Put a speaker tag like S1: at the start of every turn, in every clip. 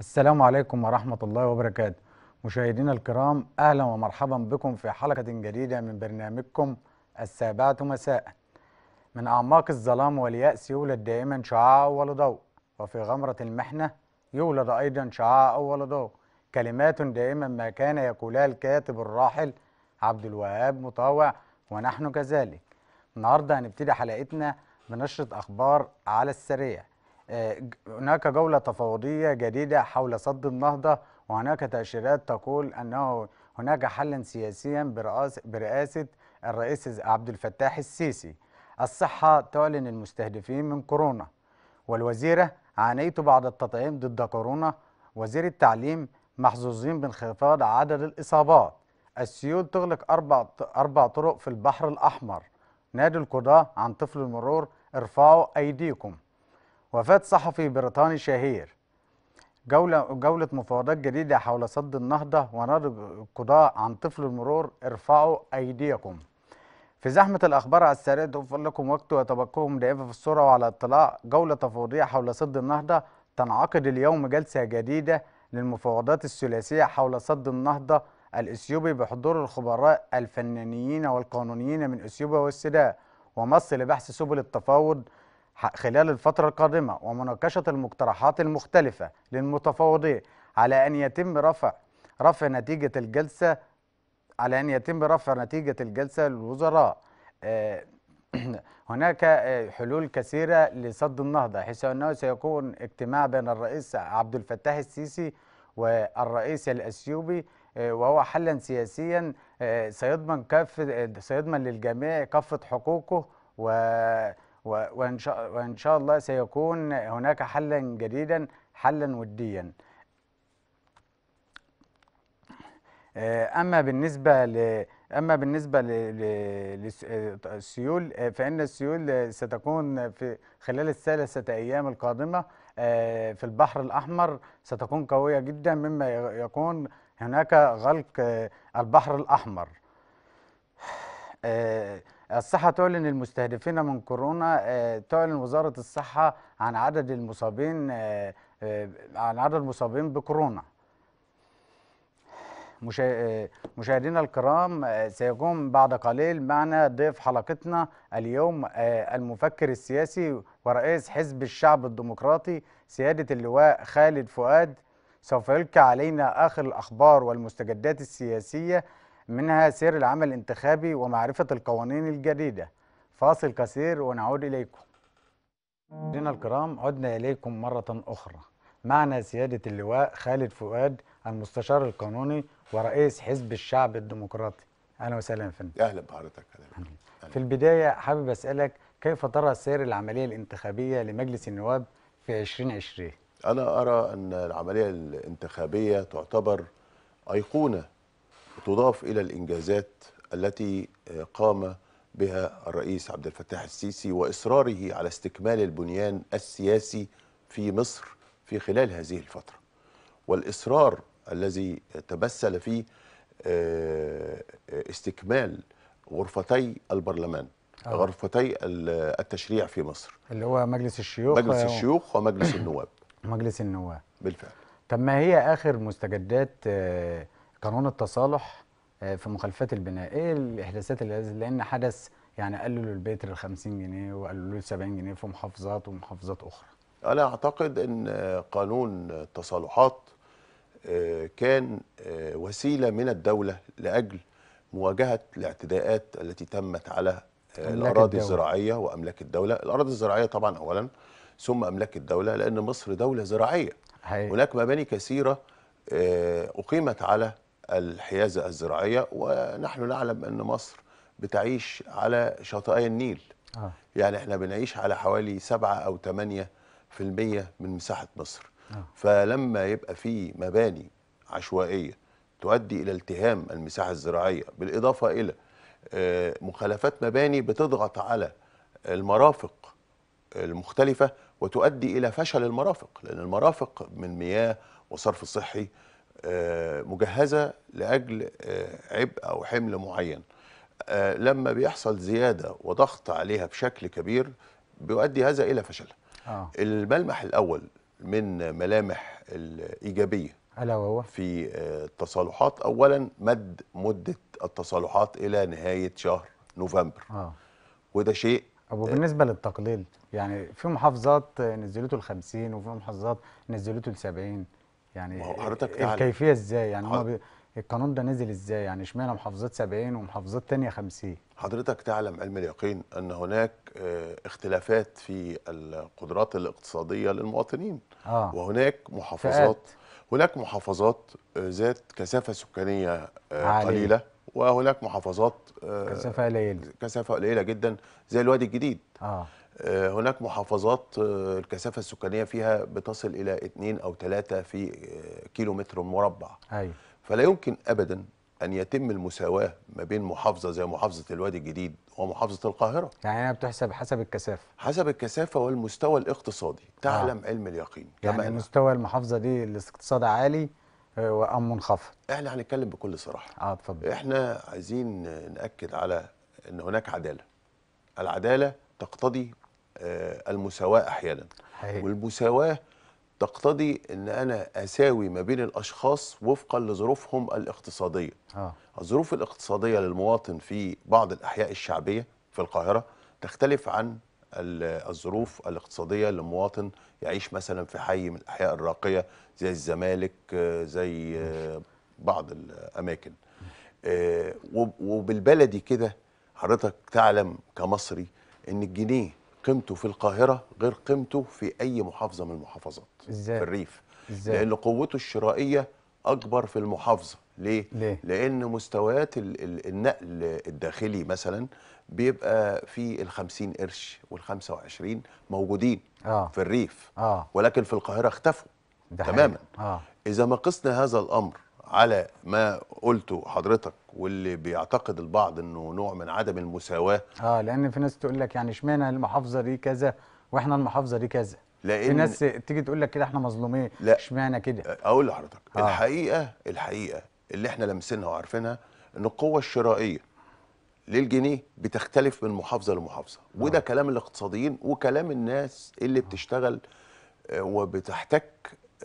S1: السلام عليكم ورحمة الله وبركاته مشاهدينا الكرام أهلا ومرحبا بكم في حلقة جديدة من برنامجكم السابعة مساء من أعماق الظلام واليأس يولد دائما شعاع أول ضوء وفي غمرة المحنة يولد أيضا شعاع أول ضوء كلمات دائما ما كان يقولها الكاتب الراحل عبد الوهاب مطاوع ونحن كذلك النهارده هنبتدي حلقتنا بنشرة أخبار على السريع آه، هناك جولة تفاوضية جديدة حول صد النهضة وهناك تأشيرات تقول أنه هناك حلا سياسيا برئاسة الرئيس عبد الفتاح السيسي الصحة تعلن المستهدفين من كورونا والوزيرة عانيت بعد التطعيم ضد كورونا وزير التعليم محظوظين بانخفاض عدد الإصابات السيول تغلق أربع, أربع طرق في البحر الأحمر نادي القضاة عن طفل المرور ارفعوا أيديكم وفاة صحفي بريطاني شهير جولة, جولة مفاوضات جديدة حول سد النهضة ونضج القضاء عن طفل المرور ارفعوا أيديكم في زحمة الأخبار على السريع توفر لكم وقت وتبقوهم دائما في الصورة وعلى اطلاع جولة تفاوضية حول سد النهضة تنعقد اليوم جلسة جديدة للمفاوضات الثلاثية حول سد النهضة الإثيوبي بحضور الخبراء الفنانيين والقانونيين من إثيوبيا والسودان ومصر لبحث سبل التفاوض خلال الفترة القادمة ومناقشة المقترحات المختلفة للمتفاوضين على أن يتم رفع رفع نتيجة الجلسة على أن يتم رفع نتيجة الجلسة للوزراء آه، هناك آه، حلول كثيرة لسد النهضة حيث أنه سيكون اجتماع بين الرئيس عبد الفتاح السيسي والرئيس الأثيوبي آه، وهو حلا سياسيا سيضمن كافة سيضمن للجميع كافة حقوقه و وإن شاء, وإن شاء الله سيكون هناك حلا جديدا حلا وديا آه، أما بالنسبة ل أما بالنسبة للسيول آه، آه، فإن السيول ستكون في خلال الثلاثة أيام القادمة في البحر الأحمر ستكون قوية جدا مما يكون هناك غلق البحر الأحمر الصحة تعلن المستهدفين من كورونا آه، تعلن وزارة الصحة عن عدد المصابين آه، آه، عن عدد المصابين بكورونا مشاهدينا الكرام سيكون بعد قليل معنا ضيف حلقتنا اليوم المفكر السياسي ورئيس حزب الشعب الديمقراطي سيادة اللواء خالد فؤاد سوف يلقي علينا آخر الأخبار والمستجدات السياسية منها سير العمل الانتخابي ومعرفة القوانين الجديدة فاصل قصير ونعود إليكم مشاهدينا الكرام عدنا إليكم مرة أخرى معنا سيادة اللواء خالد فؤاد المستشار القانوني ورئيس حزب الشعب الديمقراطي أهلا وسهلا يا فندم أهلا بحضرتك في البداية حابب أسألك كيف ترى سير العملية الانتخابية لمجلس النواب في 2020 أنا أرى أن العملية
S2: الانتخابية تعتبر أيقونة تضاف إلى الإنجازات التي آه، قام بها الرئيس عبد الفتاح السيسي وإصراره على استكمال البنيان السياسي في مصر في خلال هذه الفترة والإصرار الذي تمثل فيه آه، استكمال غرفتي البرلمان أوه. غرفتي آه، التشريع في مصر
S1: اللي هو مجلس الشيوخ مجلس و... الشيوخ
S2: ومجلس النواب
S1: مجلس النواب بالفعل طب ما هي اخر مستجدات آه قانون التصالح آه، في مخالفات البناء ايه الاحداثات اللي لان حدث يعني قللوا البتر ل 50 جنيه وقللوا ل 70 جنيه في محافظات ومحافظات اخرى
S2: انا اعتقد ان قانون التصالحات آه، كان آه، وسيله من الدوله لاجل مواجهه الاعتداءات التي تمت على الاراضي الزراعيه واملاك الدوله الاراضي الزراعيه طبعا اولا ثم املاك الدوله لان مصر دوله زراعيه هي. هناك مباني كثيره اقيمت على الحيازة الزراعية ونحن نعلم أن مصر بتعيش على شاطئي النيل آه. يعني احنا بنعيش على حوالي 7 أو 8% من مساحة مصر آه. فلما يبقى في مباني عشوائية تؤدي إلى التهام المساحة الزراعية بالإضافة إلى آه، مخالفات مباني بتضغط على المرافق المختلفة وتؤدي إلى فشل المرافق لأن المرافق من مياه وصرف صحي آه، مجهزه لاجل آه، عبء او حمل معين آه، لما بيحصل زياده وضغط عليها بشكل كبير بيؤدي هذا الى فشلها آه. الملمح الاول من ملامح الايجابيه الا وهو في التصالحات اولا مد مده التصالحات الى نهايه شهر نوفمبر آه. وده شيء
S1: طب وبالنسبه للتقليل يعني في محافظات نزلته ل 50 وفي محافظات نزلته ل 70 يعني حضرتك الكيفيه ازاي يعني حض... بي... القانون ده نزل ازاي يعني اشمعنى محافظات 70 ومحافظات ثانيه 50
S2: حضرتك تعلم علم اليقين ان هناك آه، اختلافات في القدرات الاقتصاديه للمواطنين آه. وهناك محافظات فقات. هناك محافظات آه، ذات كثافه سكانيه آه، عالية. قليله وهناك محافظات كثافه قليله كثافه قليله جدا زي الوادي الجديد آه. آه، هناك محافظات آه، الكثافة السكانية فيها بتصل إلى 2 أو 3 في آه، كيلو متر مربع أي. أيوة. فلا يمكن أبدا أن يتم المساواة ما بين محافظة زي محافظة الوادي الجديد ومحافظة القاهرة
S1: يعني أنا بتحسب حسب الكثافة
S2: حسب الكثافة والمستوى الاقتصادي تعلم آه. علم اليقين يعني
S1: مستوى المحافظة دي الاقتصاد عالي وأم منخفض احنا هنتكلم بكل صراحة اه اتفضل
S2: احنا عايزين نأكد على أن هناك عدالة العدالة تقتضي آه، المساواه احيانا حقيقي. والمساواه تقتضي ان انا اساوي ما بين الاشخاص وفقا لظروفهم الاقتصاديه آه. الظروف الاقتصاديه للمواطن في بعض الاحياء الشعبيه في القاهره تختلف عن الظروف الاقتصاديه لمواطن يعيش مثلا في حي من الاحياء الراقيه زي الزمالك آه، زي آه، بعض الاماكن وبالبلدي كده حضرتك تعلم كمصري ان الجنيه قيمته في القاهرة غير قيمته في أي محافظة من المحافظات إزاي؟ في الريف إزاي؟ لأن قوته الشرائية أكبر في المحافظة ليه؟ ليه؟ لأن مستويات النقل الداخلي مثلا بيبقى في ال 50 قرش وال 25 موجودين آه. في الريف آه. ولكن في القاهرة اختفوا تماما آه. إذا ما قسنا هذا الأمر على ما قلته حضرتك واللي بيعتقد البعض انه نوع من عدم المساواه
S1: اه لان في ناس تقول لك يعني اشمعنى المحافظه دي كذا واحنا المحافظه دي كذا لان في ناس تيجي تقول لك كده احنا مظلومين لا اشمعنى كده
S2: اقول لحضرتك آه. الحقيقه الحقيقه اللي احنا لامسينها وعارفينها ان القوه الشرائيه للجنيه بتختلف من محافظه لمحافظه آه. وده كلام الاقتصاديين وكلام الناس اللي بتشتغل آه، وبتحتك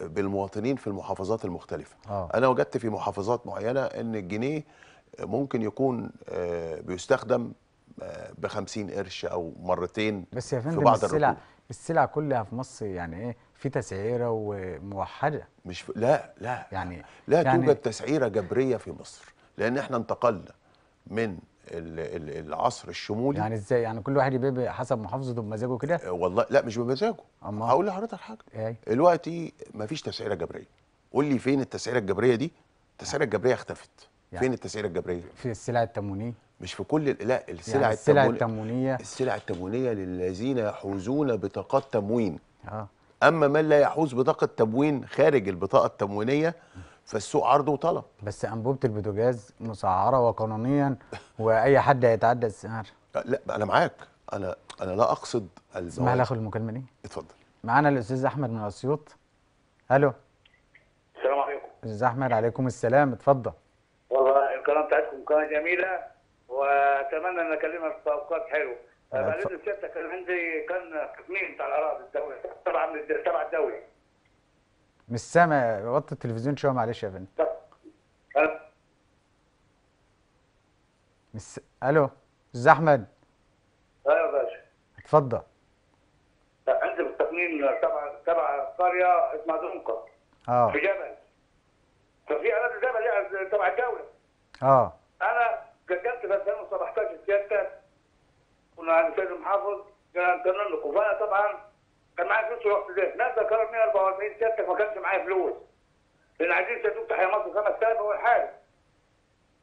S2: بالمواطنين في المحافظات المختلفه آه. انا وجدت في محافظات معينه ان الجنيه ممكن يكون آه، بيستخدم آه، ب 50 قرش او مرتين بس يا فندم في بعض السلع
S1: السلع كلها في مصر يعني ايه في تسعيره وموحده
S2: مش ف... لا لا يعني لا يعني توجد تسعيره جبريه في مصر لان احنا انتقلنا من العصر الشمولي يعني
S1: ازاي يعني كل واحد يبيع حسب محافظته بمزاجه
S2: كده آه، والله لا مش بمزاجه هقول لحضرتك حاجه إيه؟ دلوقتي مفيش تسعيره جبريه قول لي فين التسعيره الجبريه دي التسعيره الجبريه اختفت يعني فين التسعيره الجبريه؟
S1: في السلع التموينيه
S2: مش في كل لا السلع يعني السلع
S1: التموينيه السلع التموينيه للذين
S2: يحوزون بطاقات تموين اه اما من لا يحوز بطاقه تموين خارج البطاقه
S1: التموينيه فالسوق عرض وطلب بس انبوبه البوتاجاز مسعره وقانونيا واي حد هيتعدى السعر
S2: آه، لا انا معاك انا انا لا اقصد الزواج اسمح لي اخد
S1: المكالمه دي اتفضل معانا الاستاذ احمد من اسيوط الو السلام عليكم استاذ احمد عليكم السلام اتفضل
S3: الكلام بتاعتكم كانت جميله واتمنى ان اكلمك في اوقات حلوه طيب، بعدين سيادتك كان عندي كان قسمين بتاع الاراضي الدولية تبع تبع الدولة.
S1: مش سامع وطي التلفزيون شويه معلش يا فندم أه؟ مس... الو استاذ احمد ايوه يا باشا اتفضل
S3: عندي بالتقنين تبع تبع قريه اسمها دنقه اه في جبل ففي اراضي جبل تبع الدوله اه انا جت في 2017 سيادتك كنا عند سيد المحافظ كان لكم فانا طبعا كان معايا فلوس الوقت ده نازل كرر 144 سيادتك ما كانش معايا فلوس لان عايزين صندوق تحيا مصر خمس سنين هو الحال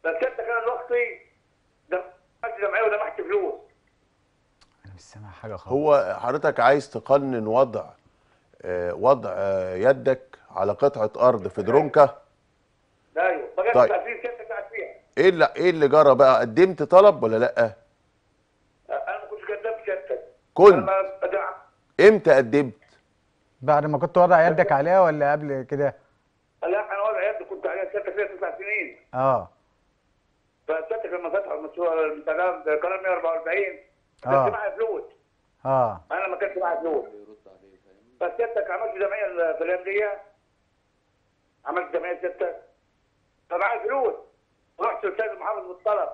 S3: بس سيادتك انا دلوقتي ده جمعيه ولا محت
S2: فلوس انا مش سامع حاجه خالص هو حضرتك عايز تقنن وضع آه، وضع آه، يدك على قطعه ارض في درونكا؟
S3: ايوه طيب
S2: ايه اللي ايه اللي جرى بقى قدمت طلب ولا لا انا
S3: ما كنتش قدمت سيادتك كنت
S1: امتى قدمت بعد ما كنت وضع يدك عليها ولا قبل كده
S3: لا انا وضع يدي كنت عليها سيادتك فيها تسع سنين اه فسيادتك لما فتحوا ده كان 144 اه كانش معايا فلوس اه انا ما كانش معايا فلوس فسيادتك عملت جمعيه في الانديه عملت جمعيه سيادتك فمعايا فلوس رحت للاستاذ محمد مطلب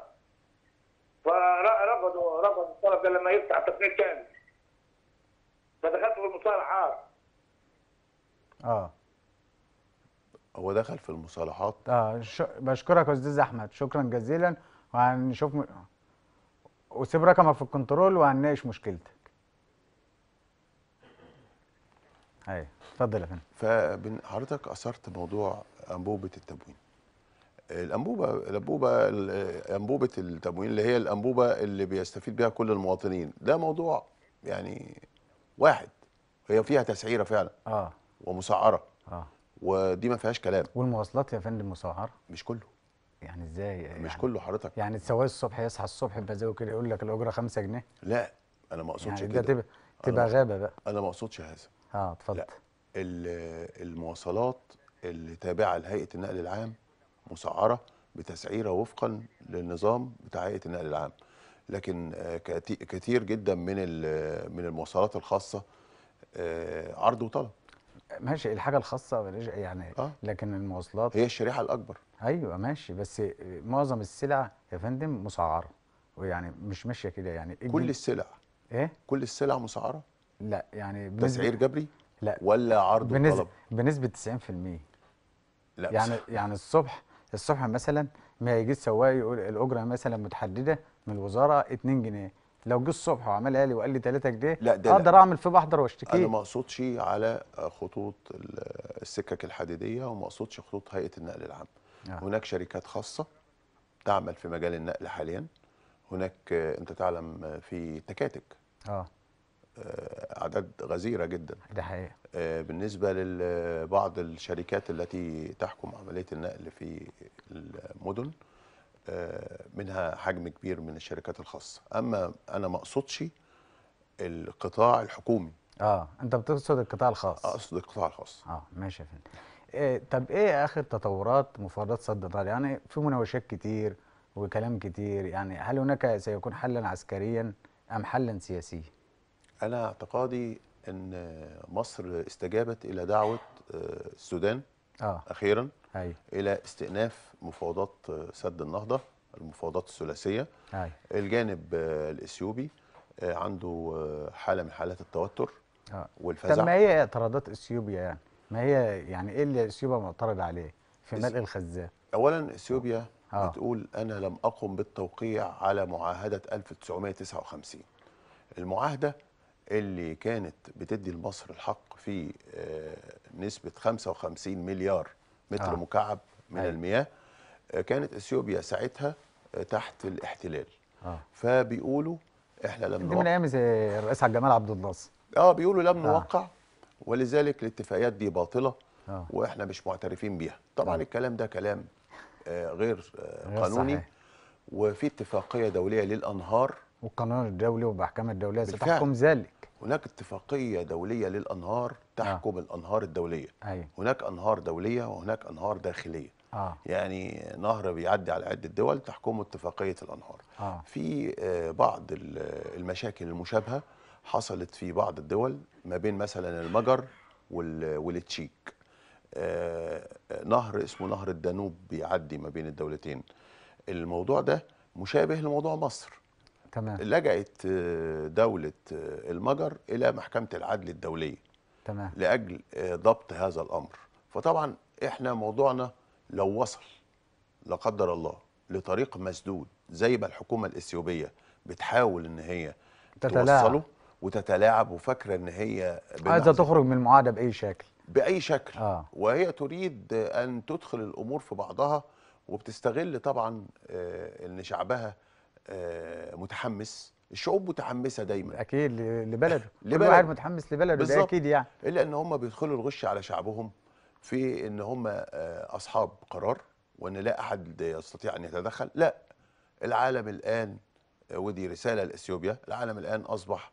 S3: فرفضوا رفضوا الطلب ده لما يفتح تقرير كامل
S2: فدخلت في المصالحات اه هو دخل في المصالحات
S1: اه ش... بشكرك يا استاذ احمد شكرا جزيلا وهنشوف م... وسيب رقمك في الكنترول وهنناقش مشكلتك ايوه اتفضل يا فندم فحضرتك اثرت
S2: موضوع انبوبه التموين الانبوبه الانبوبه انبوبه التموين اللي هي الانبوبه اللي بيستفيد بها كل المواطنين ده موضوع يعني واحد هي فيها تسعيره فعلا اه ومسعره اه ودي ما
S1: فيهاش كلام والمواصلات يا فندم مسعره مش كله يعني ازاي يعني مش كله حضرتك يعني السواق الصبح يصحى الصبح زي كده يقول لك الاجره 5 جنيه
S2: لا انا ما اقصدش يعني كده تبقى
S1: تبقى غابه بقى
S2: انا ما اقصدش هذا اه اتفضل المواصلات اللي تابعه لهيئه النقل العام مسعره بتسعيره وفقا للنظام بتاع هيئه النقل العام لكن آه، كتير جدا من من المواصلات
S1: الخاصه آه، عرض وطلب ماشي الحاجه الخاصه يعني آه. لكن المواصلات هي الشريحه الاكبر ايوه ماشي بس معظم السلع يا فندم مسعره ويعني مش ماشيه كده يعني إيه كل السلع ايه كل السلع مسعره لا يعني تسعير جبري لا ولا عرض وطلب بنسبه 90% لا يعني يعني الصبح الصبح مثلا ما يجي سواق يقول الاجره مثلا متحدده من الوزاره 2 جنيه لو جه الصبح وعملها لي وقال لي 3 جنيه لا ده اقدر اعمل فيه بحضر واشتكي انا ما
S2: اقصدش على خطوط السكك الحديديه وما اقصدش خطوط هيئه النقل العام آه. هناك شركات خاصه تعمل في مجال النقل حاليا هناك آه، انت تعلم آه، في تكاتك اه آه، اعداد غزيره جدا ده حقيقي آه، بالنسبه لبعض الشركات التي تحكم عمليه النقل في المدن آه، منها حجم كبير من الشركات الخاصه اما انا ما اقصدش القطاع
S1: الحكومي اه انت بتقصد القطاع الخاص اقصد القطاع الخاص اه ماشي يا فندم إيه طب ايه اخر تطورات مفاوضات سد طالع يعني في مناوشات كتير وكلام كتير يعني هل هناك سيكون حلا عسكريا ام حلا سياسيا انا
S2: اعتقادي ان مصر استجابت الى دعوه آه، السودان آه. اخيرا أي. الى استئناف مفاوضات آه، سد النهضه المفاوضات الثلاثيه أي. الجانب آه، الاثيوبي عنده حاله من حالات التوتر آه. والفزع طب ما
S1: هي اعتراضات اثيوبيا يعني ما هي يعني ايه اللي اثيوبيا معترض عليه في ملء الخزان
S2: اولا اثيوبيا آه. بتقول انا لم اقم بالتوقيع على معاهده 1959 المعاهده اللي كانت بتدي لمصر الحق في آه، نسبة 55 مليار متر آه. مكعب من أي. أيوة. المياه آه، كانت اثيوبيا ساعتها آه، تحت الاحتلال آه. فبيقولوا احنا لم دي من
S1: ايام الرئيس عبد الجمال عبد الناصر
S2: اه بيقولوا لم آه. نوقع ولذلك الاتفاقيات دي باطله آه. واحنا مش معترفين بيها طبعا آه. الكلام ده كلام غير غير قانوني وفي اتفاقيه دوليه للانهار
S1: والقانون الدولي والمحكمه الدولية ستحكم ذلك
S2: هناك اتفاقية دولية للأنهار تحكم آه. الأنهار الدولية أيوة. هناك أنهار دولية وهناك أنهار داخلية آه. يعني نهر بيعدي على عدة دول تحكمه اتفاقية الأنهار آه. في آه، بعض المشاكل المشابهة حصلت في بعض الدول ما بين مثلا المجر والتشيك آه، نهر اسمه نهر الدانوب بيعدي ما بين الدولتين الموضوع ده مشابه لموضوع مصر تمام. لجأت آه، دولة آه، المجر إلى محكمة العدل الدولية تمام. لأجل آه، ضبط هذا الأمر فطبعا إحنا موضوعنا لو وصل لا قدر الله لطريق مسدود زي ما الحكومة الإثيوبية بتحاول إن هي
S1: تتلاعب. توصله
S2: وتتلاعب وفاكرة إن هي عايزة تخرج
S1: من المعاهدة بأي شكل بأي شكل آه.
S2: وهي تريد أن تدخل الأمور في بعضها وبتستغل طبعا ان شعبها آه، متحمس الشعوب متحمسه دايما اكيد لبلده كل واحد
S1: متحمس لبلده ده اكيد يعني
S2: الا ان هم بيدخلوا الغش على شعبهم في ان هم آه، اصحاب قرار وان لا احد يستطيع ان يتدخل لا العالم الان آه، ودي رساله لاثيوبيا العالم الان اصبح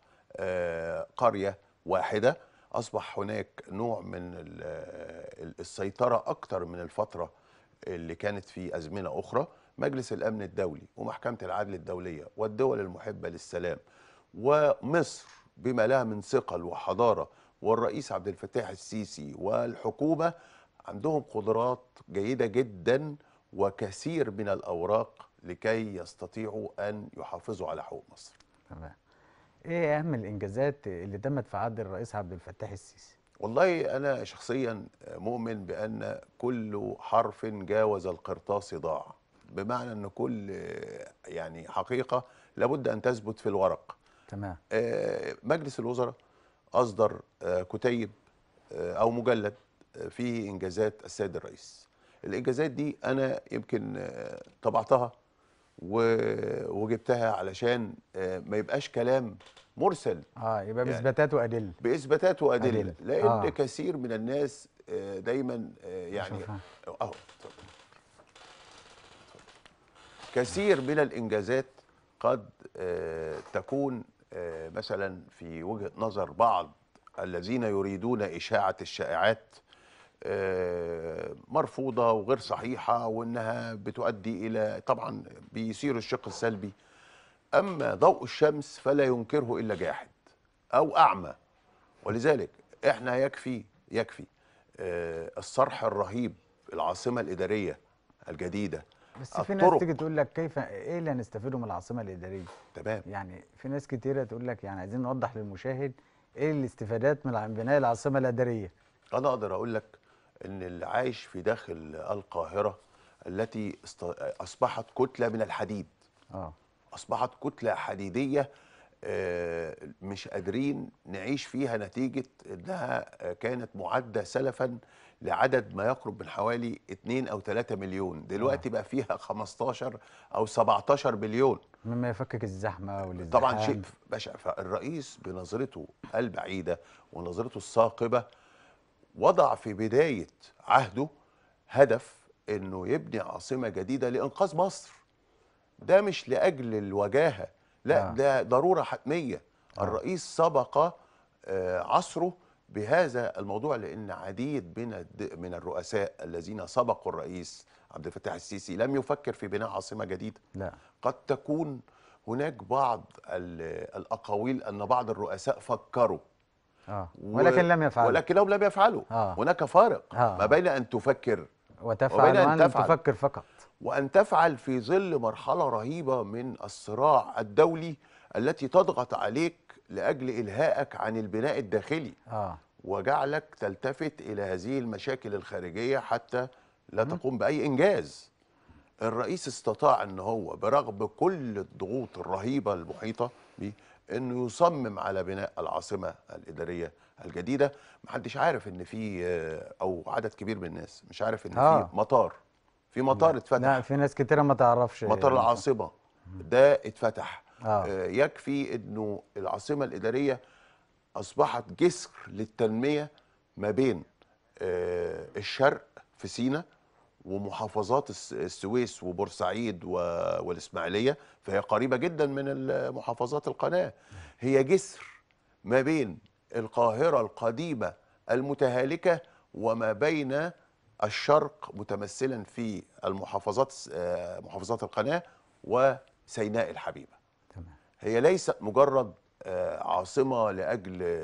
S2: قريه واحده اصبح هناك نوع من السيطره اكثر من الفتره اللي كانت في ازمنه اخرى مجلس الأمن الدولي ومحكمة العدل الدولية والدول المحبة للسلام ومصر بما لها من ثقل وحضارة والرئيس عبد الفتاح السيسي والحكومة عندهم قدرات جيدة جدا وكثير من الأوراق لكي يستطيعوا أن يحافظوا على حقوق مصر
S1: تمام ايه اهم الانجازات اللي تمت في عهد الرئيس عبد الفتاح السيسي
S2: والله انا شخصيا مؤمن بان كل حرف جاوز القرطاس ضاع بمعنى ان كل يعني حقيقه لابد ان تثبت في الورق تمام آه، مجلس الوزراء اصدر آه، كتيب آه، او مجلد فيه انجازات السيد الرئيس الانجازات دي انا يمكن طبعتها وجبتها علشان ما يبقاش كلام مرسل اه يبقى يعني باثباتات يعني وادله باثباتات وادله لان آه. كثير من الناس دايما يعني كثير من الانجازات قد آه، تكون آه، مثلا في وجهه نظر بعض الذين يريدون اشاعه الشائعات آه، مرفوضه وغير صحيحه وانها بتؤدي الى طبعا بيثير الشق السلبي اما ضوء الشمس فلا ينكره الا جاحد او اعمى ولذلك احنا يكفي يكفي الصرح الرهيب العاصمه الاداريه الجديده
S1: بس آه، في ناس تيجي تقول لك كيف ايه اللي هنستفيده من العاصمه الاداريه تمام يعني في ناس كتيره تقول لك يعني عايزين نوضح للمشاهد ايه الاستفادات من بناء العاصمه الاداريه
S2: انا اقدر اقول لك ان اللي عايش في داخل القاهره التي اصبحت كتله من الحديد آه. اصبحت كتله حديديه آه، مش قادرين نعيش فيها نتيجه انها كانت معده سلفا لعدد ما يقرب من حوالي 2 او 3 مليون دلوقتي آه. بقى فيها 15 او 17 مليون
S1: مما يفكك الزحمه والازدحام طبعا شيء
S2: بشع فالرئيس بنظرته البعيده ونظرته الثاقبه وضع في بدايه عهده هدف انه يبني عاصمه جديده لانقاذ مصر ده مش لاجل الوجاهه لا آه. ده ضروره حتميه آه. الرئيس سبق عصره بهذا الموضوع لان عديد من من الرؤساء الذين سبقوا الرئيس عبد الفتاح السيسي لم يفكر في بناء عاصمه جديده لا قد تكون هناك بعض الاقاويل ان بعض الرؤساء فكروا آه. ولكن لم يفعلوا ولكنهم لم يفعلوا آه. هناك فارق آه. ما بين ان تفكر
S1: وتفعل وبين أن, تفعل. تفكر فقط
S2: وأن تفعل في ظل مرحلة رهيبة من الصراع الدولي التي تضغط عليك لاجل الهائك عن البناء الداخلي آه. وجعلك تلتفت الى هذه المشاكل الخارجيه حتى لا م. تقوم باي انجاز الرئيس استطاع ان هو برغم كل الضغوط الرهيبه المحيطه بيه انه يصمم على بناء العاصمه الاداريه الجديده محدش عارف ان في آه، او عدد كبير من الناس مش عارف ان آه. في مطار في مطار اتفتح
S1: لا في ناس كتيره ما تعرفش مطار يعني
S2: العاصمه ده اتفتح آه. آه. يكفي انه العاصمه الاداريه اصبحت جسر للتنميه ما بين آه، الشرق في سينا ومحافظات السويس وبورسعيد والاسماعيليه فهي قريبه جدا من محافظات القناه هي جسر ما بين القاهره القديمه المتهالكه وما بين الشرق متمثلا في المحافظات آه، محافظات القناه وسيناء الحبيبه هي ليست مجرد آه، عاصمه لاجل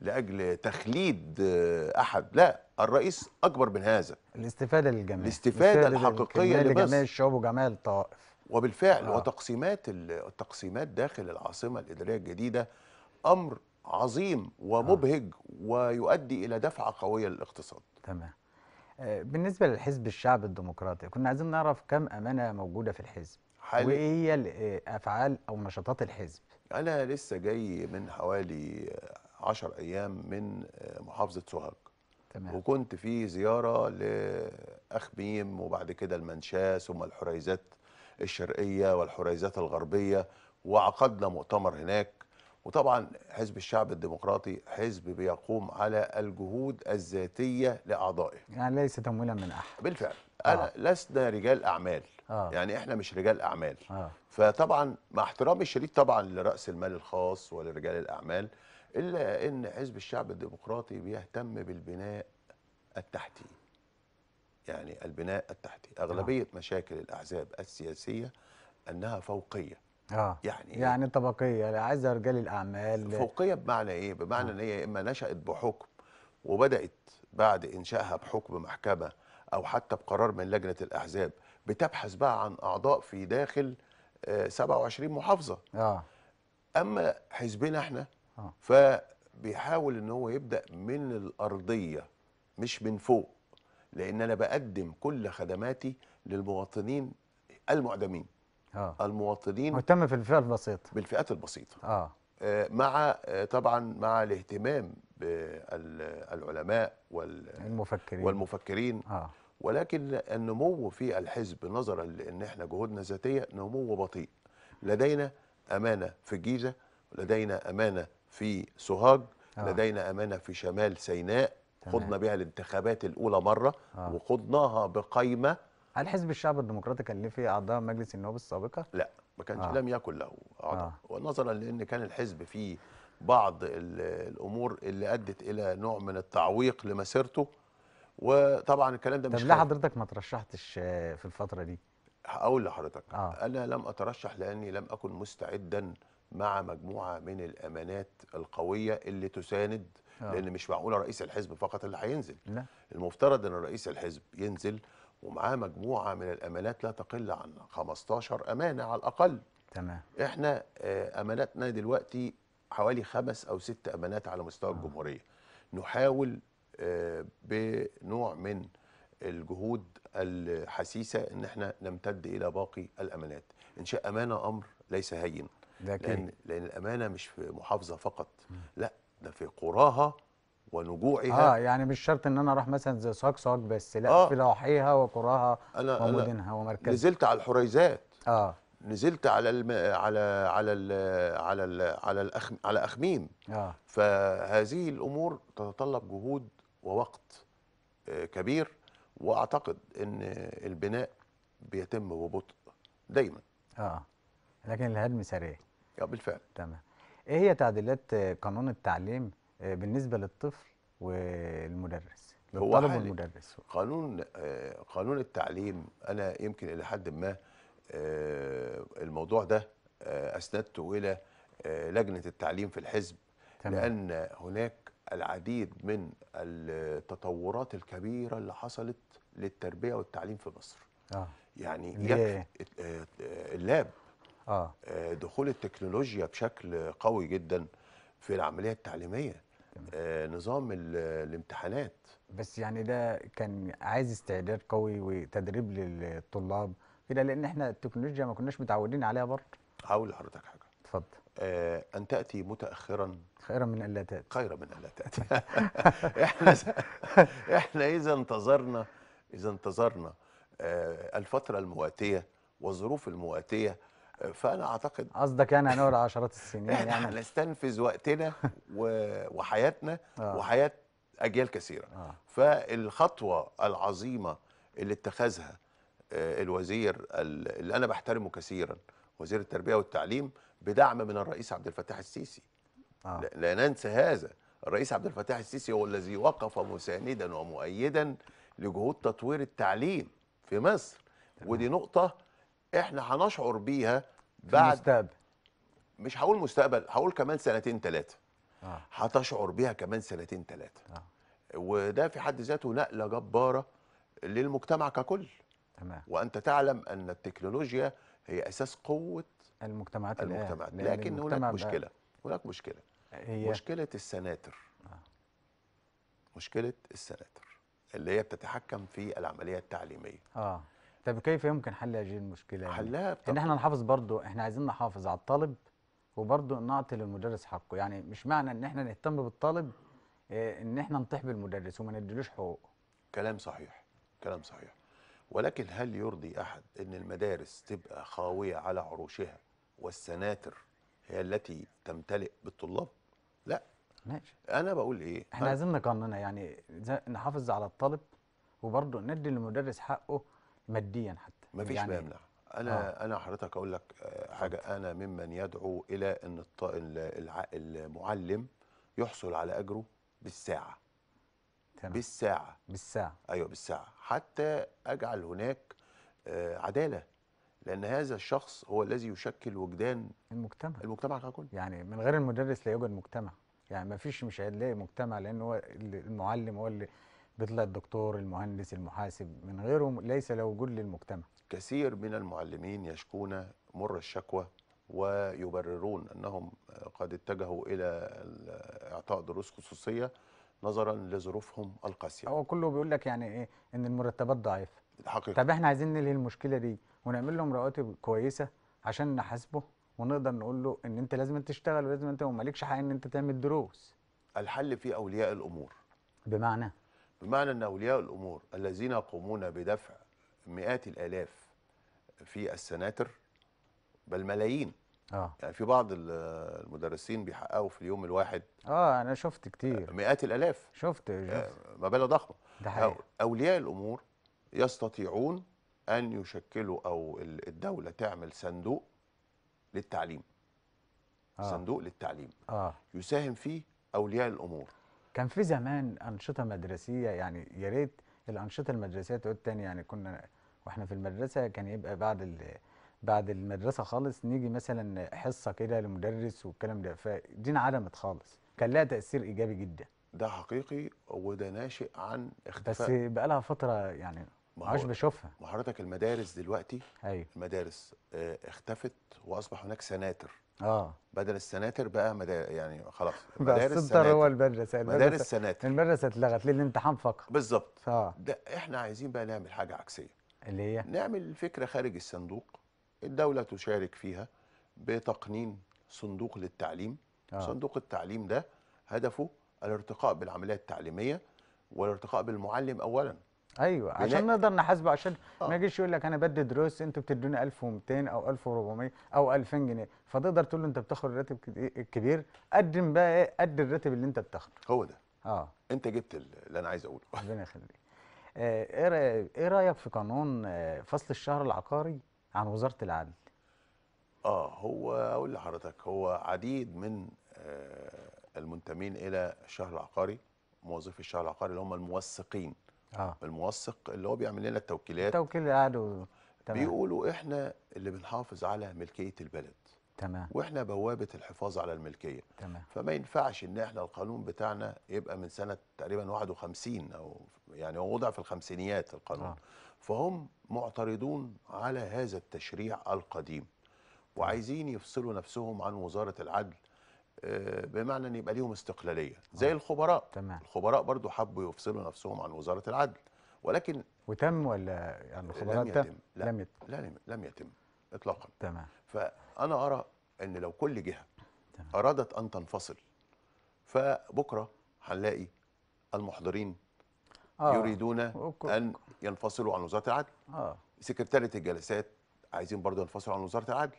S2: لاجل تخليد آه، احد لا الرئيس اكبر من هذا
S1: الاستفاده للجمال الاستفاده الحقيقيه لجميع الشعوب وجميع الطوائف وبالفعل آه.
S2: وتقسيمات التقسيمات داخل العاصمه الاداريه الجديده امر عظيم ومبهج آه. ويؤدي الى دفعه قويه للاقتصاد تمام
S1: آه، بالنسبه للحزب الشعب الديمقراطي كنا عايزين نعرف كم امانه موجوده في الحزب حالي وايه هي آه، افعال او نشاطات الحزب
S2: انا لسه جاي من حوالي 10 ايام من آه، محافظه سوهاج تمام وكنت في زياره لاخ ميم وبعد كده المنشاه ثم الحريزات الشرقيه والحريزات الغربيه وعقدنا مؤتمر هناك وطبعا حزب الشعب الديمقراطي حزب بيقوم على الجهود الذاتيه لاعضائه
S1: يعني ليس تمويلا من احد بالفعل
S2: آه. انا لسنا رجال اعمال آه. يعني احنا مش رجال اعمال آه. فطبعا مع احترامي الشديد طبعا لراس المال الخاص ولرجال الاعمال الا ان حزب الشعب الديمقراطي بيهتم بالبناء التحتي يعني البناء التحتي اغلبيه آه. مشاكل الاحزاب السياسيه انها فوقيه
S1: اه يعني يعني طبقيه عايزه رجال الاعمال
S2: فوقيه بمعنى ايه؟ بمعنى آه. ان هي يا اما نشات بحكم وبدات بعد انشائها بحكم محكمه او حتى بقرار من لجنه الاحزاب بتبحث بقى عن اعضاء في داخل 27 آه، محافظه اه اما حزبنا احنا آه. فبيحاول ان هو يبدا من الارضيه مش من فوق لان انا بقدم كل خدماتي للمواطنين المعدمين آه. المواطنين مهتم
S1: في الفئات البسيطه
S2: بالفئات البسيطه آه. آه مع آه طبعا مع الاهتمام بالعلماء والمفكرين والمفكرين آه. ولكن النمو في الحزب نظرا لان احنا جهودنا ذاتيه نمو بطيء لدينا امانه في الجيزه لدينا امانه في سوهاج آه. لدينا امانه في شمال سيناء تمام. خضنا بها الانتخابات الاولى مره آه.
S1: وخضناها
S2: بقايمه هل
S1: حزب الشعب الديمقراطي كان ليه في اعضاء مجلس النواب السابقه؟
S2: لا ما كانش آه. لم يكن له اعضاء آه. ونظرا لان كان الحزب فيه بعض الامور اللي ادت الى نوع من التعويق لمسيرته وطبعا الكلام ده مش طب ليه
S1: حضرتك ما ترشحتش آه، في الفتره دي؟
S2: هقول لحضرتك آه. انا لم اترشح لاني لم اكن مستعدا مع مجموعه من الامانات القويه اللي تساند آه. لان مش معقوله رئيس الحزب فقط اللي هينزل لا. المفترض ان رئيس الحزب ينزل ومعاه مجموعه من الامانات لا تقل عن 15 امانه على الاقل تمام احنا آه، اماناتنا دلوقتي حوالي خمس او ست امانات على مستوى آه. الجمهوريه نحاول آه، بنوع من الجهود الحسيسه ان احنا نمتد الى باقي الامانات انشاء امانه امر ليس هين لان لان الامانه مش في محافظه فقط لا ده في قراها ونجوعها اه
S1: يعني مش شرط ان انا اروح مثلا زي صاك بس لا آه في لوحيها وقراها أنا ومدنها ومركزها نزلت
S2: على الحريزات اه نزلت على الم... على على ال... على ال... على الأخ... على اخميم آه. فهذه الامور تتطلب جهود ووقت آه، كبير واعتقد ان البناء بيتم ببطء دايما
S1: اه لكن الهدم سريع آه، بالفعل تمام ايه هي تعديلات قانون التعليم آه، بالنسبه للطفل والمدرس للطالب والمدرس
S2: قانون آه، قانون التعليم انا يمكن الى حد ما آه، الموضوع ده اسندته الى لجنه التعليم في الحزب تمام. لان هناك العديد من التطورات الكبيره اللي حصلت للتربيه والتعليم في مصر آه. يعني إيه؟ اللاب آه. دخول التكنولوجيا بشكل قوي جدا في العمليه التعليميه
S1: آه، نظام الامتحانات بس يعني ده كان عايز استعداد قوي وتدريب للطلاب كده لان احنا التكنولوجيا ما كناش متعودين عليها برضه هقول لحضرتك حاجه اتفضل آه ان تاتي متاخرا خيرا من الا تاتي
S2: خيرا من الا تاتي احنا احنا اذا انتظرنا اذا انتظرنا آه الفتره المواتيه والظروف المواتيه
S1: فانا اعتقد قصدك يعني هنقعد عشرات السنين يعني
S2: هنستنفذ وقتنا وحياتنا آه. وحياه اجيال كثيره آه. فالخطوه العظيمه اللي اتخذها آه، الوزير اللي انا بحترمه كثيرا وزير التربيه والتعليم بدعم من الرئيس عبد الفتاح السيسي آه. لا ننسى هذا الرئيس عبد الفتاح السيسي هو الذي وقف مساندا ومؤيدا لجهود تطوير التعليم في مصر ودي نقطه احنا هنشعر بيها بعد المستقبل مش هقول مستقبل هقول كمان سنتين ثلاثه آه. هتشعر بيها كمان سنتين ثلاثه آه. وده في حد ذاته نقله جباره للمجتمع ككل تمام وانت تعلم ان التكنولوجيا هي اساس قوه
S1: المجتمعات المجتمعات الآن. لكن هناك مشكله
S2: هناك مشكله هي مشكله السناتر آه. مشكله السناتر اللي هي بتتحكم في العمليه التعليميه
S1: اه طب كيف يمكن حل هذه المشكله؟ حلها ان احنا نحافظ برضه احنا عايزين نحافظ على الطالب وبرضه نعطي للمدرس حقه يعني مش معنى ان احنا نهتم بالطالب إيه، ان احنا نطيح بالمدرس وما نديلوش حقوقه
S2: كلام صحيح كلام صحيح ولكن هل يرضي احد ان المدارس تبقى خاويه على عروشها والسناتر هي التي تمتلئ بالطلاب لا ماشي انا بقول ايه احنا عايزين
S1: نقننها يعني نحافظ على الطالب وبرضه ندي للمدرس حقه ماديا حتى ما فيش يعني ما يمنع
S2: انا آه. انا حضرتك اقول لك آه، حاجه انا ممن يدعو الى ان المعلم يحصل على اجره بالساعه تمام. بالساعه بالساعه ايوه بالساعه حتى اجعل هناك آه، عداله لان هذا الشخص هو الذي يشكل وجدان
S1: المجتمع المجتمع ككل يعني من غير المدرس لا يوجد مجتمع يعني ما فيش مش هنلاقي مجتمع لان هو المعلم هو اللي بيطلع الدكتور المهندس المحاسب من غيره ليس له وجود للمجتمع
S2: كثير من المعلمين يشكون مر الشكوى ويبررون انهم قد اتجهوا الى اعطاء دروس خصوصيه نظرا لظروفهم القاسيه
S1: هو كله بيقول لك يعني ايه ان المرتبات ضعيفه حقيقة طب احنا عايزين نلهي المشكله دي ونعمل لهم رواتب كويسه عشان نحاسبه ونقدر نقول له ان انت لازم تشتغل ولازم انت ومالكش حق ان انت تعمل دروس
S2: الحل في اولياء الامور بمعنى بمعنى أن أولياء الأمور الذين يقومون بدفع مئات الآلاف في السناتر بل ملايين آه. يعني في بعض المدرسين بيحققوا في اليوم الواحد
S1: اه انا شفت كتير
S2: مئات الالاف شفت, آه، شفت. مبالغ ضخمه ده حقيقي. اولياء الامور يستطيعون ان يشكلوا او الدوله تعمل صندوق للتعليم آه. صندوق للتعليم آه. يساهم فيه اولياء
S1: الامور كان في زمان أنشطة مدرسية يعني يا ريت الأنشطة المدرسية تعود تاني يعني كنا واحنا في المدرسة كان يبقى بعد ال بعد المدرسة خالص نيجي مثلا حصة كده لمدرس والكلام ده فدي انعدمت خالص كان لها تأثير إيجابي جدا
S2: ده حقيقي وده ناشئ عن اختفاء بس
S1: بقى لها فترة يعني مش بشوفها
S2: ما حضرتك المدارس دلوقتي ايوه المدارس آه، اختفت واصبح هناك سناتر اه بدل السناتر بقى مدار يعني خلاص بقى السنتر هو المدرسه مدارس
S1: السناتر المدرسه اتلغت للامتحان فقط بالظبط اه
S2: ده احنا عايزين بقى نعمل حاجه عكسيه اللي هي نعمل فكره خارج الصندوق الدوله تشارك فيها بتقنين صندوق للتعليم آه. صندوق التعليم ده هدفه الارتقاء بالعمليه التعليميه والارتقاء بالمعلم اولا ايوه عشان
S1: نقدر نحاسبه عشان ما آه. يجيش يقول لك انا بدي دروس انتوا بتدوني 1200 او 1400 او 2000 جنيه فتقدر تقول له انت بتاخد الراتب الكبير قدم بقى ايه قد الراتب اللي انت بتاخده هو ده اه انت جبت
S2: اللي انا عايز اقوله
S1: ربنا يخليك آه، إيه, ايه رايك في قانون آه، فصل الشهر العقاري عن وزاره العدل
S2: اه هو اقول لحضرتك هو عديد من المنتمين الى الشهر العقاري موظفي الشهر العقاري اللي هم الموثقين آه. الموثق اللي هو بيعمل لنا التوكيلات توكيل تمام. بيقولوا احنا اللي بنحافظ على ملكيه البلد تمام واحنا بوابه الحفاظ على الملكيه تمام فما ينفعش ان احنا القانون بتاعنا يبقى من سنه تقريبا 51 او يعني هو وضع في الخمسينيات القانون آه. فهم معترضون على هذا التشريع القديم وعايزين يفصلوا نفسهم عن وزاره العدل آه، بمعنى ان يبقى ليهم استقلاليه آه. زي الخبراء تمام. الخبراء برضو حبوا يفصلوا نفسهم عن وزاره العدل ولكن
S1: وتم ولا
S2: يعني الخبراء لم يتم لا لم يتم لا لم, لم يتم اطلاقا تمام فانا ارى ان لو كل جهه تمام. ارادت ان تنفصل فبكره هنلاقي المحضرين آه. يريدون ان ينفصلوا عن وزاره العدل آه. سكرتاريه الجلسات عايزين برضه ينفصلوا عن وزاره العدل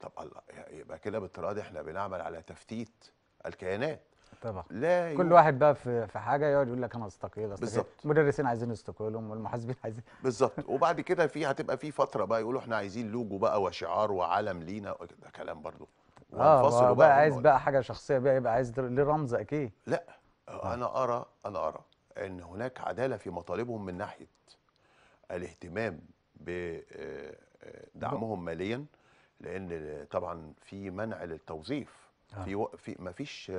S2: طب الله يعني يبقى كده بالتراضي احنا بنعمل على تفتيت الكيانات طبعا
S1: لا كل واحد بقى في في حاجه يقعد يقول لك انا استقيل بالظبط المدرسين عايزين يستقيلهم والمحاسبين عايزين
S2: بالظبط وبعد كده في هتبقى في فتره بقى يقولوا احنا عايزين لوجو بقى وشعار وعلم لينا ده كلام برضو اه بقى, بقى عايز
S1: بقى حاجه شخصيه بقى يبقى عايز ليه رمز اكيد لا
S2: آه. انا ارى انا ارى ان هناك عداله في مطالبهم من ناحيه الاهتمام بدعمهم آه، آه، ماليا لان طبعا في منع للتوظيف آه. في و... في ما فيش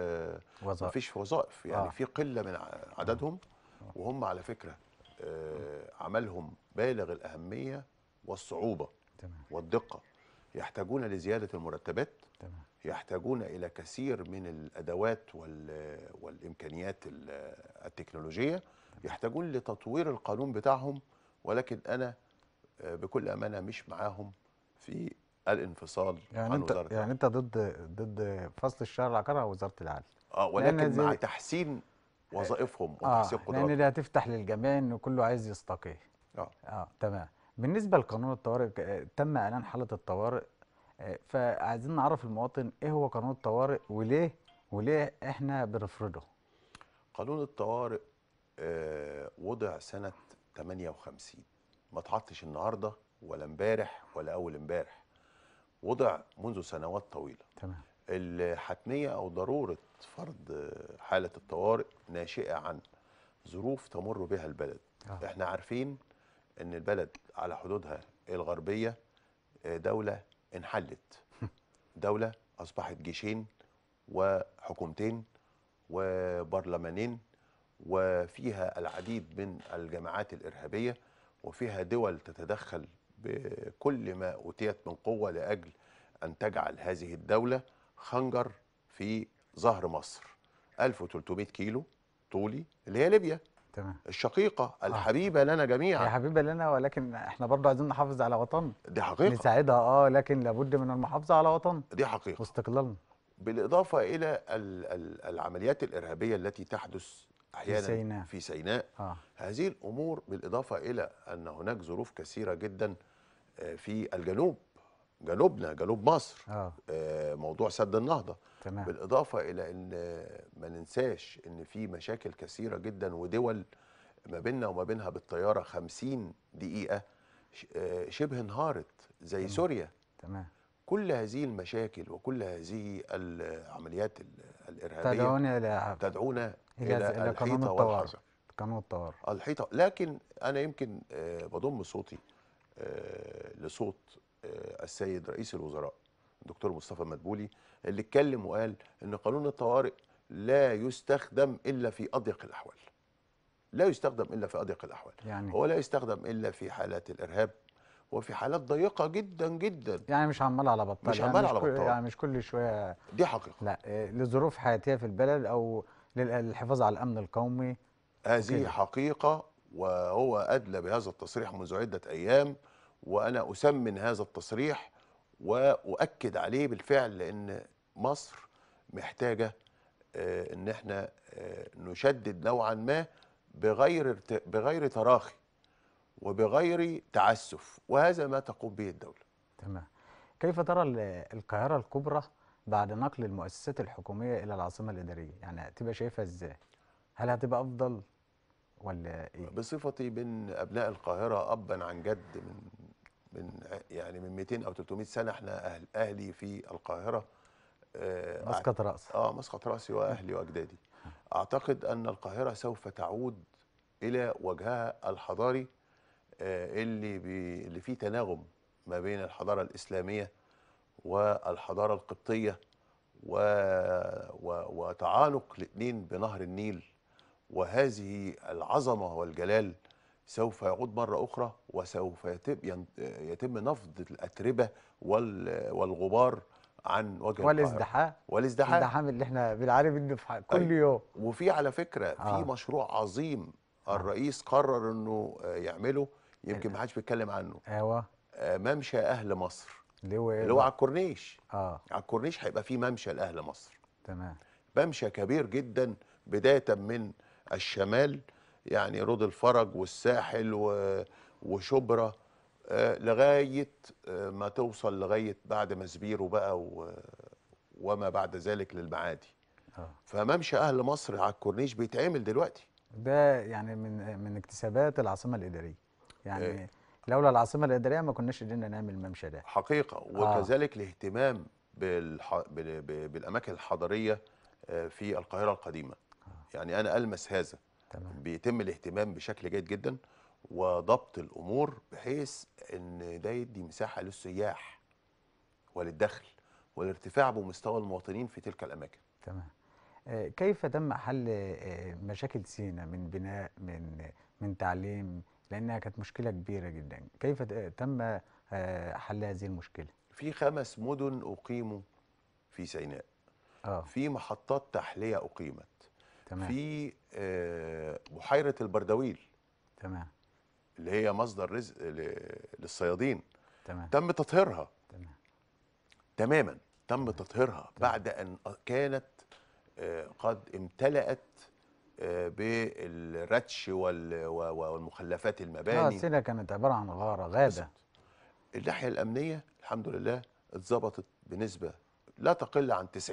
S2: ما فيش وظائف يعني آه. في قله من عددهم وهم على فكره آه، عملهم بالغ الاهميه والصعوبه تمام. والدقه يحتاجون لزياده المرتبات تمام. يحتاجون الى كثير من الادوات وال... والامكانيات التكنولوجيه يحتاجون لتطوير القانون بتاعهم ولكن انا آه، بكل امانه مش معاهم في الانفصال يعني عن
S1: وزاره يعني انت ضد ضد فصل الشهر العقاري عن وزاره العدل اه ولكن مع
S2: تحسين وظائفهم آه، وتحسين آه قدراتهم لان يعني
S1: ده هتفتح للجميع ان كله عايز يستقيل اه اه تمام بالنسبه لقانون الطوارئ آه، تم اعلان حاله الطوارئ آه، فعايزين نعرف المواطن ايه هو قانون الطوارئ وليه وليه احنا بنفرضه
S2: قانون الطوارئ وضع سنه 58 ما اتحطش النهارده ولا امبارح ولا اول امبارح وضع منذ سنوات طويله تمام الحتميه او ضروره فرض حاله الطوارئ ناشئه عن ظروف تمر بها البلد آه. احنا عارفين ان البلد على حدودها الغربيه آه، دوله انحلت دوله اصبحت جيشين وحكومتين وبرلمانين وفيها العديد من الجماعات الارهابيه وفيها دول تتدخل بكل ما أوتيت من قوة لأجل أن تجعل هذه الدولة خنجر في ظهر مصر 1300 كيلو طولي اللي هي ليبيا تمام الشقيقة آه. الحبيبة آه. لنا جميعا
S1: هي حبيبة لنا ولكن احنا برضه عايزين نحافظ على وطننا دي حقيقة نساعدها اه لكن لابد من المحافظة على وطننا دي حقيقة واستقلالنا
S2: بالإضافة إلى العمليات الإرهابية التي تحدث أحيانا في سيناء, في سيناء. آه. هذه الأمور بالإضافة إلى أن هناك ظروف كثيرة جدا آه، في الجنوب جنوبنا جنوب مصر آه. آه. موضوع سد النهضه تمام. بالاضافه الى ان ما ننساش ان في مشاكل كثيره جدا ودول ما بيننا وما بينها بالطياره 50 دقيقه آه، شبه انهارت زي تمام. سوريا تمام كل هذه المشاكل وكل هذه العمليات الارهابيه تدعونا الى تدعونا الى, إلى الحيطه قانون الطوارئ الحيطه لكن انا يمكن بضم صوتي آه، لصوت آه، السيد رئيس الوزراء الدكتور مصطفى مدبولي اللي اتكلم وقال ان قانون الطوارئ لا يستخدم الا في اضيق الاحوال لا يستخدم الا في اضيق الاحوال يعني هو لا يستخدم الا في حالات الارهاب وفي حالات ضيقه جدا جدا يعني مش عمال على بطال مش يعني عمال يعني على بطال يعني
S1: مش كل شويه دي حقيقه لا آه، لظروف حياتيه في البلد او للحفاظ على الامن القومي هذه
S2: حقيقه وهو ادلى بهذا التصريح منذ عده ايام وانا اسمن هذا التصريح واؤكد عليه بالفعل لان مصر محتاجه آه، ان احنا آه، نشدد نوعا ما بغير بغير تراخي وبغير تعسف وهذا ما تقوم به الدوله.
S1: تمام. كيف ترى القاهره الكبرى بعد نقل المؤسسات الحكوميه الى العاصمه الاداريه؟ يعني هتبقى شايفها ازاي؟ هل هتبقى افضل
S2: ولا ايه؟ بصفتي من ابناء القاهره ابا عن جد من من يعني من 200 او 300 سنه احنا اهل اهلي في القاهره آه مسقط راس اه مسقط راسي واهلي واجدادي اعتقد ان القاهره سوف تعود الى وجهها الحضاري آه اللي بي اللي فيه تناغم ما بين الحضاره الاسلاميه والحضاره القبطيه و... و... وتعانق الاثنين بنهر النيل وهذه العظمه والجلال سوف يعود مرة أخرى وسوف يتم, يتم نفض الأتربة والغبار عن وجه والازدحام والازدحام الازدحام
S1: اللي احنا بنعاني منه كل أي. طيب. يوم
S2: وفي على فكرة آه. في مشروع عظيم آه. الرئيس قرر انه آه، يعمله يمكن ما حدش بيتكلم عنه ايوه آه، ممشى اهل مصر اللي هو ايه اللي هو على الكورنيش اه على الكورنيش هيبقى في ممشى لاهل مصر تمام ممشى كبير جدا بدايه من الشمال يعني رود الفرج والساحل وشبرا آه، لغايه آه، ما توصل لغايه بعد مسبيرو بقى وما بعد ذلك للمعادي آه. فممشى اهل مصر على الكورنيش بيتعمل دلوقتي
S1: ده يعني من من اكتسابات العاصمه الاداريه يعني إيه؟ لولا العاصمه الاداريه ما كناش قدرنا نعمل الممشى ده
S2: حقيقه وكذلك آه. الاهتمام بالح... بال... بالاماكن الحضاريه في القاهره القديمه آه. يعني انا المس هذا تمام. بيتم الاهتمام بشكل جيد جدا وضبط الامور بحيث ان ده يدي مساحه للسياح وللدخل والارتفاع بمستوى المواطنين في تلك الاماكن. تمام.
S1: آه، كيف تم حل آه، مشاكل سينا من بناء من من تعليم لانها كانت مشكله كبيره جدا، كيف تم آه، حل هذه المشكله؟
S2: في خمس مدن اقيموا في سيناء. آه. في محطات تحليه اقيمت. تمام. في آه، بحيره البردويل تمام اللي هي مصدر رزق للصيادين تمام تم تطهيرها تمام تماما تم تطهيرها بعد ان كانت آه، قد امتلأت آه، بالرتش والمخلفات المباني اه سينا
S1: كانت عباره عن غاره غابه الناحيه الامنيه الحمد لله
S2: اتظبطت بنسبه لا تقل عن 90%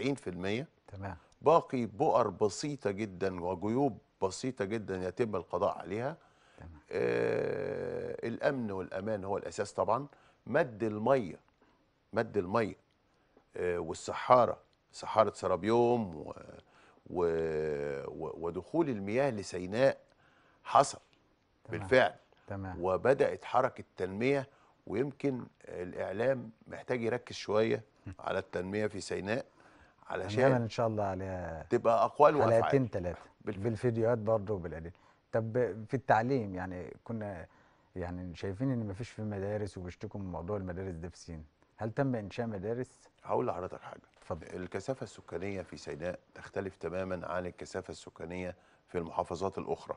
S2: تمام باقي بؤر بسيطه جدا وجيوب بسيطه جدا يتم القضاء عليها آه الامن والامان هو الاساس طبعا مد الميه مد الميه آه والسحارة سحارة سرابيوم و و ودخول المياه لسيناء حصل تمام. بالفعل تمام. وبدات حركه تنميه ويمكن الاعلام محتاج يركز شويه على التنميه في سيناء علشان ان
S1: شاء الله على
S2: تبقى اقوال وافعال حلقتين
S1: ثلاثه بالفيديوهات برضه وبالادله طب في التعليم يعني كنا يعني شايفين ان مفيش في مدارس وبيشتكوا من موضوع المدارس ده في سين هل تم انشاء مدارس
S2: هقول لحضرتك حاجه فضل. الكثافه السكانيه في سيناء تختلف تماما عن الكثافه السكانيه في المحافظات الاخرى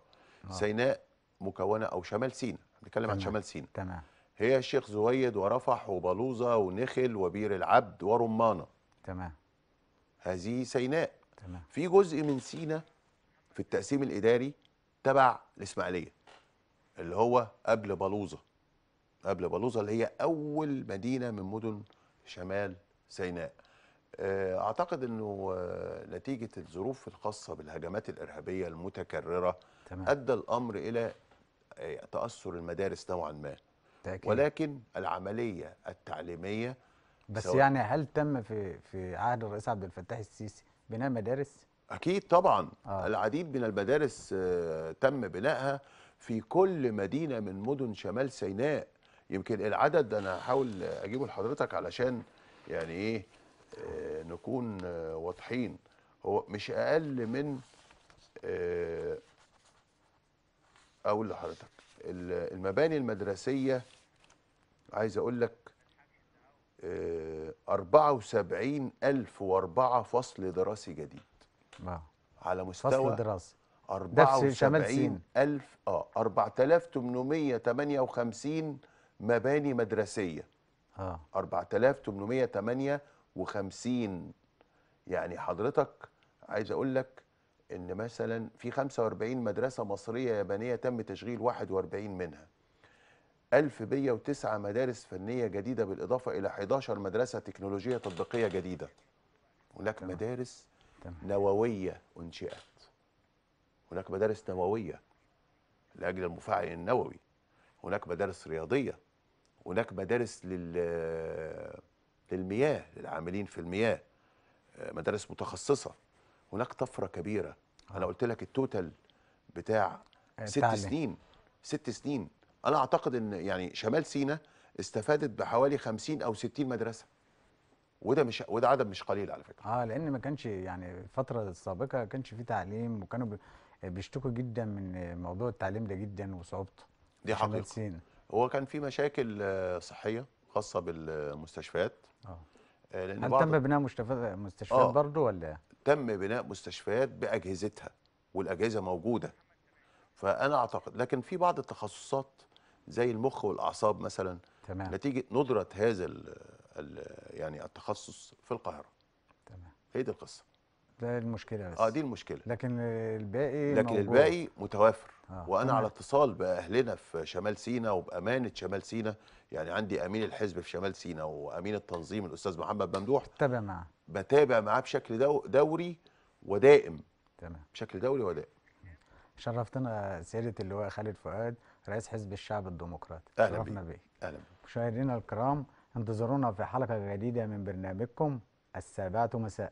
S2: آه. سيناء مكونه او شمال سيناء بنتكلم عن شمال سيناء تمام هي الشيخ زويد ورفح وبلوزه ونخل وبير العبد ورمانه تمام هذه سيناء تمام. في جزء من سينا في التقسيم الاداري تبع الاسماعيليه اللي هو قبل بلوزه قبل بلوزه اللي هي اول مدينه من مدن شمال سيناء آه، اعتقد انه آه، نتيجه الظروف الخاصه بالهجمات الارهابيه المتكرره تمام. ادى الامر الى آه، تاثر المدارس نوعا ما
S1: تأكيد. ولكن
S2: العمليه التعليميه
S1: بس سواء. يعني هل تم في في عهد الرئيس عبد الفتاح السيسي بناء مدارس؟ اكيد طبعا آه.
S2: العديد من المدارس آه، تم بنائها في كل مدينه من مدن شمال سيناء يمكن العدد انا هحاول اجيبه لحضرتك علشان يعني ايه آه، نكون آه، واضحين هو مش اقل من اقول لحضرتك المباني المدرسيه عايز اقول لك 74 آه، ألف وأربعة فصل دراسي جديد آه. على مستوى فصل دراسي 74 ألف آه 4858 مباني مدرسية آه. 4858 يعني حضرتك عايز أقول لك إن مثلا في 45 مدرسة مصرية يابانية تم تشغيل 41 منها 1109 مدارس فنية جديدة بالإضافة إلى 11 مدرسة تكنولوجية تطبيقية جديدة هناك تمام. مدارس تمام. نووية أنشئت هناك مدارس نووية لأجل المفاعل النووي هناك مدارس رياضية هناك مدارس لل للمياه للعاملين في المياه مدارس متخصصة هناك طفرة كبيرة أنا آه. قلت لك التوتال بتاع
S1: آه، ست سنين
S2: ست سنين انا اعتقد ان يعني شمال سيناء استفادت بحوالي 50 او 60 مدرسه وده مش وده عدد مش قليل على فكره
S1: اه لان ما كانش يعني الفتره السابقه ما كانش في تعليم وكانوا بيشتكوا جدا من موضوع التعليم ده جدا وصعوبته دي حقيقه سينة.
S2: هو كان في مشاكل آه، صحيه خاصه بالمستشفيات اه, آه، لان هل تم
S1: بناء مستشفيات مستشفيات آه. برضه ولا
S2: تم بناء مستشفيات باجهزتها والاجهزه موجوده فانا اعتقد لكن في بعض التخصصات زي المخ والاعصاب مثلا تمام. نتيجه ندره هذا ال الـ يعني التخصص في القاهره تمام هي
S1: دي القصه ده المشكله بس اه دي المشكله لكن الباقي لكن موجود. الباقي
S2: متوافر آه. وانا تمام. على اتصال باهلنا في شمال سينا وبامانه شمال سينا يعني عندي امين الحزب في شمال سينا وامين التنظيم الاستاذ محمد ممدوح بتابع معاه بتابع معاه بشكل دو دوري ودائم تمام بشكل دوري ودائم
S1: شرفتنا سياده اللواء خالد فؤاد رئيس حزب الشعب الديمقراطي اهلا بك اهلا مشاهدينا الكرام انتظرونا في حلقه جديده من برنامجكم السابعه مساء